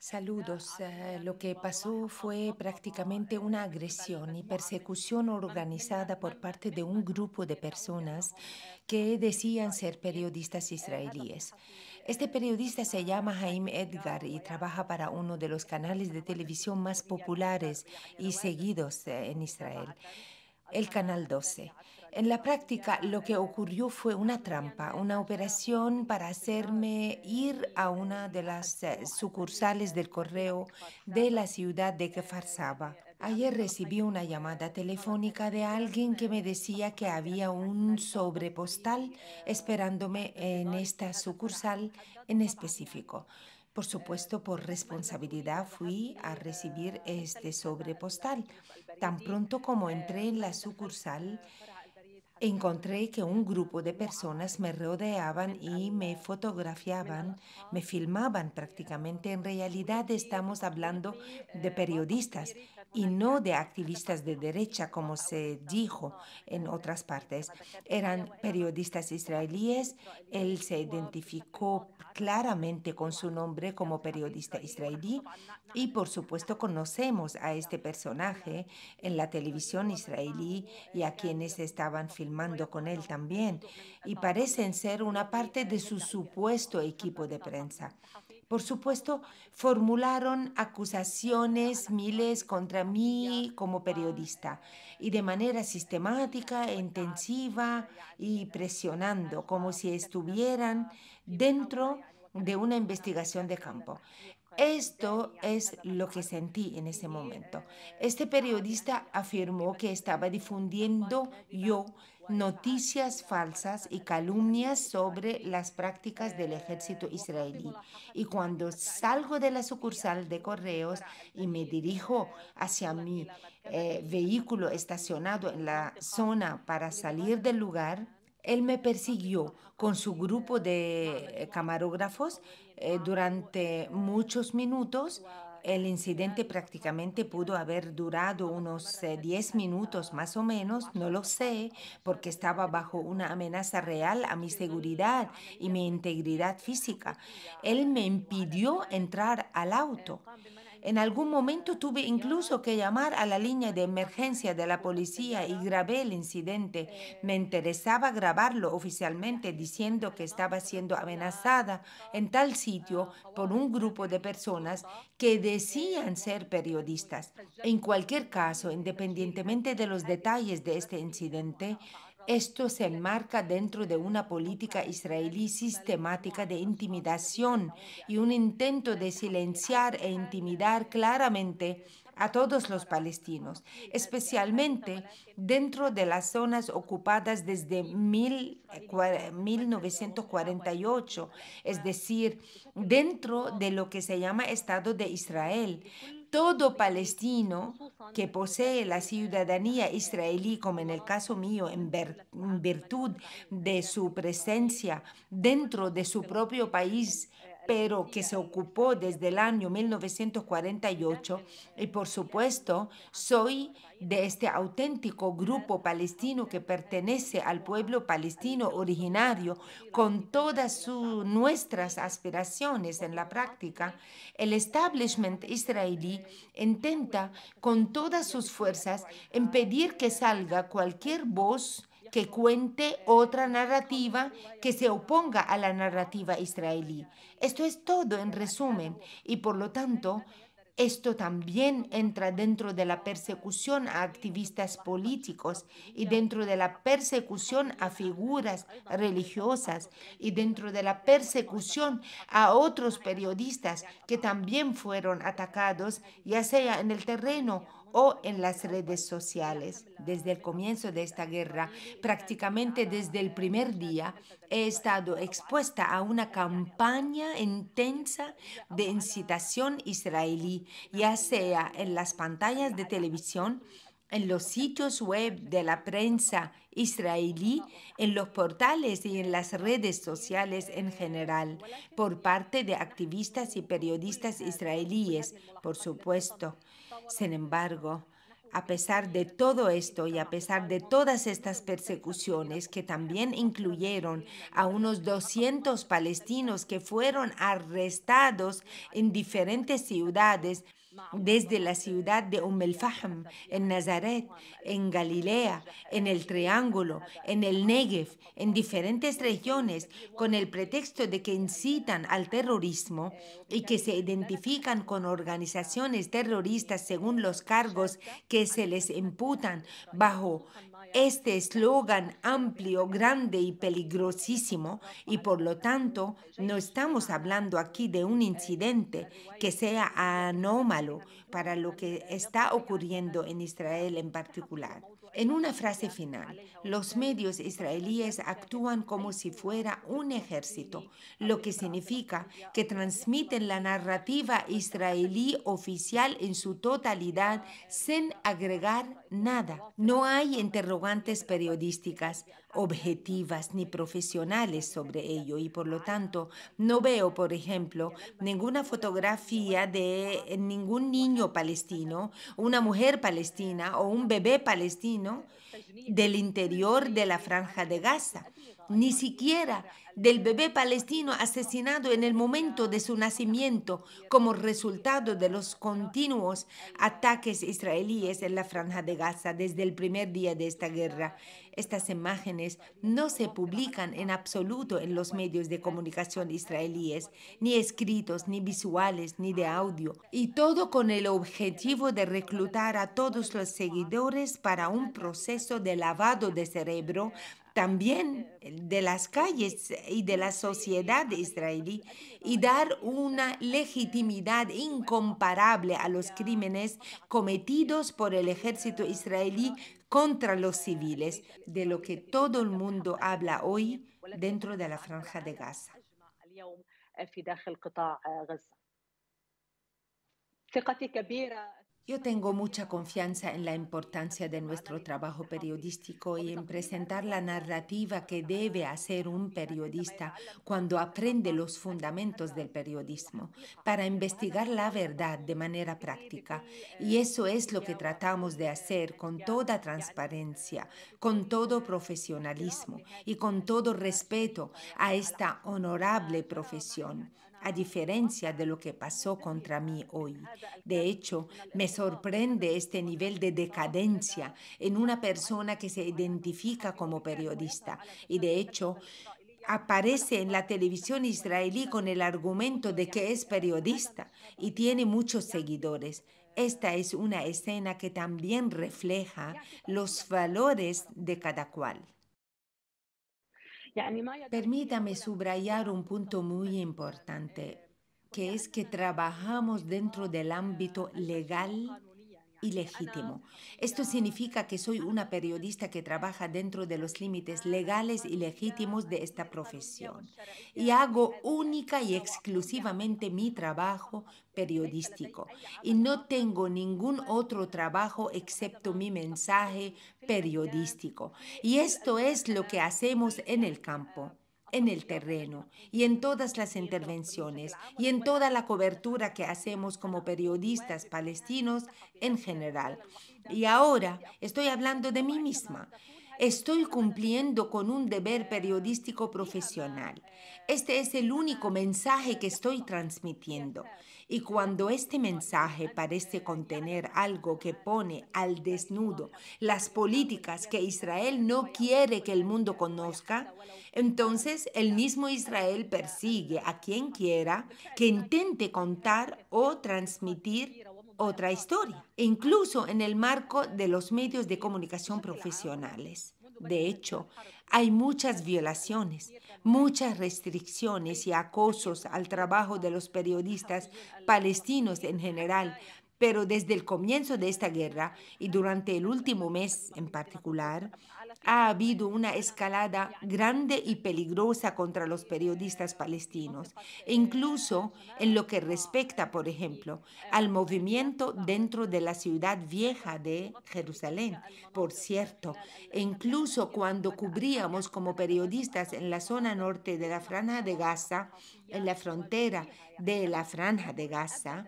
Saludos. Lo que pasó fue prácticamente una agresión y persecución organizada por parte de un grupo de personas que decían ser periodistas israelíes. Este periodista se llama Haim Edgar y trabaja para uno de los canales de televisión más populares y seguidos en Israel, el Canal 12. En la práctica lo que ocurrió fue una trampa, una operación para hacerme ir a una de las eh, sucursales del correo de la ciudad de farsaba. Ayer recibí una llamada telefónica de alguien que me decía que había un sobrepostal esperándome en esta sucursal en específico. Por supuesto, por responsabilidad fui a recibir este sobrepostal. Tan pronto como entré en la sucursal, Encontré que un grupo de personas me rodeaban y me fotografiaban, me filmaban prácticamente. En realidad estamos hablando de periodistas y no de activistas de derecha, como se dijo en otras partes. Eran periodistas israelíes. Él se identificó claramente con su nombre como periodista israelí y por supuesto conocemos a este personaje en la televisión israelí y a quienes estaban filmando con él también y parecen ser una parte de su supuesto equipo de prensa por supuesto, formularon acusaciones miles contra mí como periodista y de manera sistemática, intensiva y presionando, como si estuvieran dentro de una investigación de campo. Esto es lo que sentí en ese momento. Este periodista afirmó que estaba difundiendo yo noticias falsas y calumnias sobre las prácticas del ejército israelí. Y cuando salgo de la sucursal de correos y me dirijo hacia mi eh, vehículo estacionado en la zona para salir del lugar, él me persiguió con su grupo de eh, camarógrafos eh, durante muchos minutos. El incidente prácticamente pudo haber durado unos 10 eh, minutos más o menos, no lo sé, porque estaba bajo una amenaza real a mi seguridad y mi integridad física. Él me impidió entrar al auto. En algún momento tuve incluso que llamar a la línea de emergencia de la policía y grabé el incidente. Me interesaba grabarlo oficialmente diciendo que estaba siendo amenazada en tal sitio por un grupo de personas que decían ser periodistas. En cualquier caso, independientemente de los detalles de este incidente, esto se enmarca dentro de una política israelí sistemática de intimidación y un intento de silenciar e intimidar claramente a todos los palestinos, especialmente dentro de las zonas ocupadas desde 1948, es decir, dentro de lo que se llama Estado de Israel, todo palestino que posee la ciudadanía israelí, como en el caso mío, en, virtud de su presencia dentro de su propio país, pero que se ocupó desde el año 1948 y por supuesto soy de este auténtico grupo palestino que pertenece al pueblo palestino originario con todas nuestras aspiraciones en la práctica, el establishment israelí intenta con todas sus fuerzas impedir que salga cualquier voz que cuente otra narrativa que se oponga a la narrativa israelí. Esto es todo en resumen y por lo tanto esto también entra dentro de la persecución a activistas políticos y dentro de la persecución a figuras religiosas y dentro de la persecución a otros periodistas que también fueron atacados, ya sea en el terreno o en las redes sociales. Desde el comienzo de esta guerra, prácticamente desde el primer día, he estado expuesta a una campaña intensa de incitación israelí, ya sea en las pantallas de televisión, en los sitios web de la prensa israelí, en los portales y en las redes sociales en general, por parte de activistas y periodistas israelíes, por supuesto. Sin embargo, a pesar de todo esto y a pesar de todas estas persecuciones que también incluyeron a unos 200 palestinos que fueron arrestados en diferentes ciudades, desde la ciudad de Umm el Fahm, en Nazaret, en Galilea, en el Triángulo, en el Negev, en diferentes regiones, con el pretexto de que incitan al terrorismo y que se identifican con organizaciones terroristas según los cargos que se les imputan bajo este eslogan amplio, grande y peligrosísimo, y por lo tanto no estamos hablando aquí de un incidente que sea anómalo para lo que está ocurriendo en Israel en particular. En una frase final, los medios israelíes actúan como si fuera un ejército, lo que significa que transmiten la narrativa israelí oficial en su totalidad sin agregar nada. No hay interrogación periodísticas objetivas ni profesionales sobre ello y por lo tanto no veo, por ejemplo, ninguna fotografía de ningún niño palestino, una mujer palestina o un bebé palestino del interior de la franja de Gaza ni siquiera del bebé palestino asesinado en el momento de su nacimiento como resultado de los continuos ataques israelíes en la franja de Gaza desde el primer día de esta guerra. Estas imágenes no se publican en absoluto en los medios de comunicación israelíes, ni escritos, ni visuales, ni de audio, y todo con el objetivo de reclutar a todos los seguidores para un proceso de lavado de cerebro también de las calles eh, y de la sociedad israelí y dar una legitimidad incomparable a los crímenes cometidos por el ejército israelí contra los civiles, de lo que todo el mundo habla hoy dentro de la franja de Gaza. Yo tengo mucha confianza en la importancia de nuestro trabajo periodístico y en presentar la narrativa que debe hacer un periodista cuando aprende los fundamentos del periodismo para investigar la verdad de manera práctica. Y eso es lo que tratamos de hacer con toda transparencia, con todo profesionalismo y con todo respeto a esta honorable profesión a diferencia de lo que pasó contra mí hoy. De hecho, me sorprende este nivel de decadencia en una persona que se identifica como periodista y de hecho aparece en la televisión israelí con el argumento de que es periodista y tiene muchos seguidores. Esta es una escena que también refleja los valores de cada cual. Permítame subrayar un punto muy importante, que es que trabajamos dentro del ámbito legal ilegítimo. Esto significa que soy una periodista que trabaja dentro de los límites legales y legítimos de esta profesión y hago única y exclusivamente mi trabajo periodístico y no tengo ningún otro trabajo excepto mi mensaje periodístico. Y esto es lo que hacemos en el campo en el terreno y en todas las intervenciones y en toda la cobertura que hacemos como periodistas palestinos en general. Y ahora estoy hablando de mí misma. Estoy cumpliendo con un deber periodístico profesional. Este es el único mensaje que estoy transmitiendo. Y cuando este mensaje parece contener algo que pone al desnudo las políticas que Israel no quiere que el mundo conozca, entonces el mismo Israel persigue a quien quiera que intente contar o transmitir otra historia, e incluso en el marco de los medios de comunicación profesionales. De hecho, hay muchas violaciones, muchas restricciones y acosos al trabajo de los periodistas palestinos en general, pero desde el comienzo de esta guerra y durante el último mes en particular, ha habido una escalada grande y peligrosa contra los periodistas palestinos, e incluso en lo que respecta, por ejemplo, al movimiento dentro de la ciudad vieja de Jerusalén. Por cierto, e incluso cuando cubríamos como periodistas en la zona norte de la Franja de Gaza, en la frontera de la Franja de Gaza,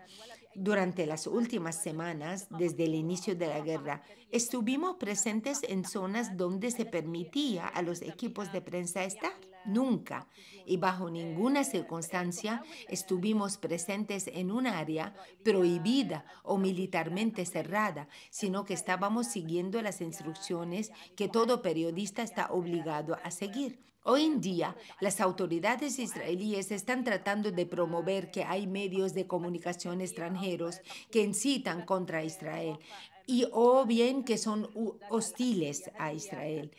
durante las últimas semanas, desde el inicio de la guerra, estuvimos presentes en zonas donde se permitía a los equipos de prensa estar. Nunca y bajo ninguna circunstancia estuvimos presentes en un área prohibida o militarmente cerrada, sino que estábamos siguiendo las instrucciones que todo periodista está obligado a seguir. Hoy en día, las autoridades israelíes están tratando de promover que hay medios de comunicación extranjeros que incitan contra Israel y o bien que son hostiles a Israel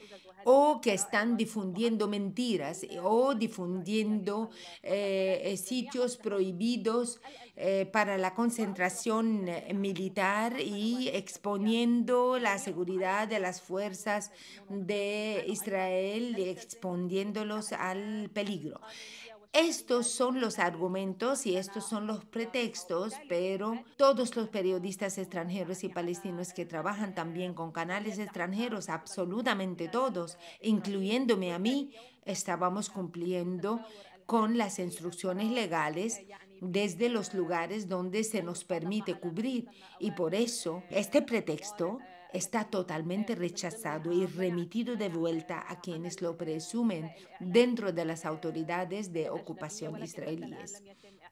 o que están difundiendo mentiras eh, o difundiendo eh, eh, sitios prohibidos para la concentración militar y exponiendo la seguridad de las fuerzas de Israel, y exponiéndolos al peligro. Estos son los argumentos y estos son los pretextos, pero todos los periodistas extranjeros y palestinos que trabajan también con canales extranjeros, absolutamente todos, incluyéndome a mí, estábamos cumpliendo con las instrucciones legales desde los lugares donde se nos permite cubrir. Y por eso este pretexto está totalmente rechazado y remitido de vuelta a quienes lo presumen dentro de las autoridades de ocupación israelíes.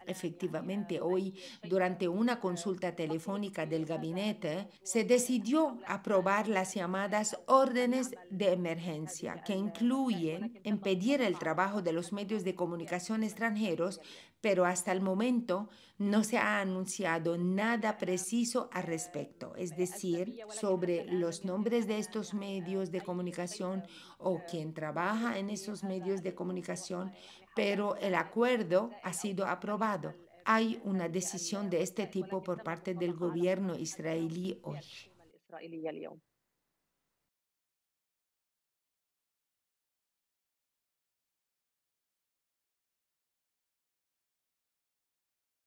Efectivamente, hoy, durante una consulta telefónica del gabinete, se decidió aprobar las llamadas órdenes de emergencia, que incluyen impedir el trabajo de los medios de comunicación extranjeros, pero hasta el momento no se ha anunciado nada preciso al respecto, es decir, sobre los nombres de estos medios de comunicación o quien trabaja en esos medios de comunicación, pero el acuerdo ha sido aprobado. Hay una decisión de este tipo por parte del gobierno israelí hoy.